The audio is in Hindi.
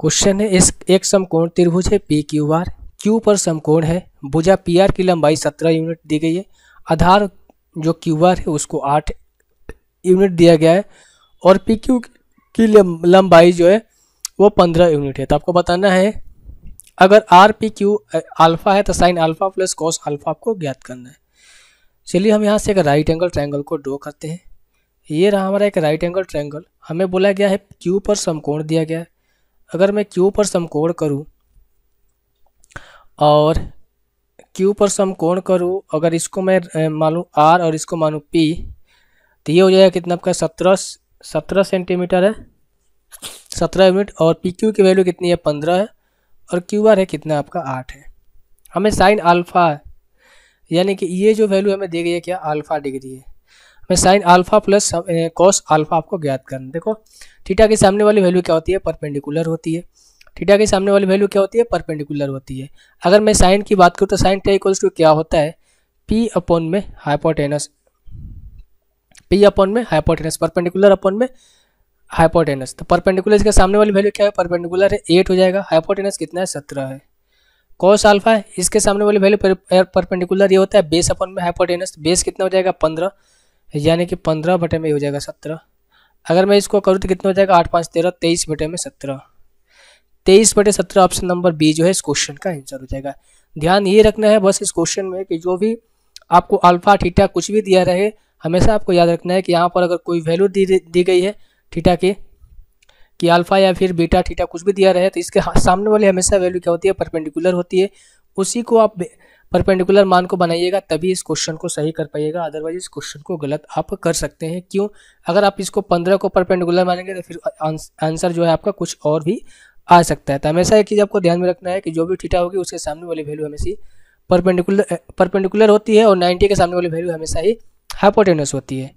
क्वेश्चन है इस एक समकोण त्रिभुज है पी क्यू आर क्यू पर समकोण है भुजा पी आर की लंबाई सत्रह यूनिट दी गई है आधार जो क्यू आर है उसको आठ यूनिट दिया गया है और पी क्यू की लंबाई जो है वो पंद्रह यूनिट है तो आपको बताना है अगर आर पी क्यू अल्फ़ा है तो sine alpha plus cos alpha आपको ज्ञात करना है चलिए हम यहाँ से एक राइट एंगल ट्रायंगल को ड्रॉ करते हैं ये रहा हमारा एक राइट एंगल ट्रायंगल हमें बोला गया है क्यू पर समकोण दिया गया है अगर मैं क्यू पर समकोण करूँ और क्यू पर समकोण करूँ अगर इसको मैं मानूँ आर और इसको मानूँ पी तो ये हो जाएगा कितना आपका सत्रह सत्रह सेंटीमीटर है सत्रह यूनिट और पी क्यू की वैल्यू कितनी है पंद्रह है और क्यू आर है कितना आपका आठ है हमें साइन अल्फ़ा यानी कि ये जो वैल्यू हमें दी गई है क्या अल्फ़ा डिग्री है मैं sine alpha plus cos alpha आपको ज्ञात करना देखो थीटा के सामने वाली वैल्यू क्या होती है परपेंडिकुलर होती है थीटा के सामने वाली वैल्यू क्या होती है परपेंडिकुलर होती है अगर मैं साइन की बात करूँ तो साइन टा टू क्या होता है पी अपॉन में हाइपोटेनस पी अपॉन में हाइपोटेनस परपेंडिकुलर अपॉन में हाइपोटेनस तो परपेंडिकुलर इसके सामने वाली वैल्यू क्या है परपेंडिकुलर है एट हो जाएगा हाइपोटेनस कितना है सत्रह है कॉस अल्फा है इसके सामने वाली वैल्यू परपेंडिकुलर ये होता है बेस अपॉन में हाइपोटेनस बेस कितना हो जाएगा पंद्रह यानी कि पंद्रह बटे में हो जाएगा सत्रह अगर मैं इसको करूँ तो कितना हो जाएगा आठ पाँच तेरह तेईस बटे में सत्रह तेईस बटे सत्रह ऑप्शन नंबर बी जो है इस क्वेश्चन का आंसर हो जाएगा ध्यान ये रखना है बस इस क्वेश्चन में कि जो भी आपको अल्फा ठीठा कुछ भी दिया रहे हमेशा आपको याद रखना है कि यहाँ पर अगर कोई वैल्यू दी दी गई है ठीठा की कि अल्फा या फिर बीटा ठीठा कुछ भी दिया रहे तो इसके सामने वाली हमेशा वैल्यू क्या होती है परपेंडिकुलर होती है उसी को आप परपेंडिकुलर मान को बनाइएगा तभी इस क्वेश्चन को सही कर पाइएगा अदरवाइज इस क्वेश्चन को गलत आप कर सकते हैं क्यों अगर आप इसको पंद्रह को परपेंडिकुलर मानेंगे तो फिर आंसर जो है आपका कुछ और भी आ सकता है तो हमेशा एक चीज़ आपको ध्यान में रखना है कि जो भी ठीठा होगी उसके सामने वाली वैल्यू हमेशा परपेंडिकुलर परपेंडिकुलर होती है और नाइन्टी के सामने वाली वैल्यू हमेशा ही हाइपोटेनस होती है